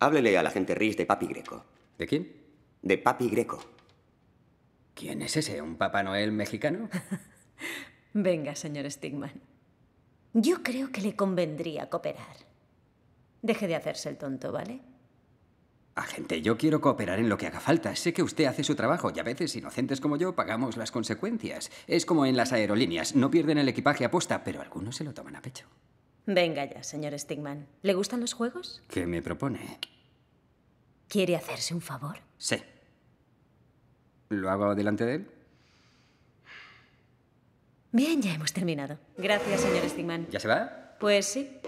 Háblele a la gente de Papi Greco. ¿De quién? De Papi Greco. ¿Quién es ese? ¿Un Papá Noel mexicano? Venga, señor Stigman. Yo creo que le convendría cooperar. Deje de hacerse el tonto, ¿vale? Agente, yo quiero cooperar en lo que haga falta. Sé que usted hace su trabajo y a veces inocentes como yo pagamos las consecuencias. Es como en las aerolíneas, no pierden el equipaje a posta, pero algunos se lo toman a pecho. Venga ya, señor Stigman. ¿Le gustan los juegos? ¿Qué me propone? ¿Quiere hacerse un favor? Sí. ¿Lo hago delante de él? Bien, ya hemos terminado. Gracias, señor Stigman. ¿Ya se va? Pues sí.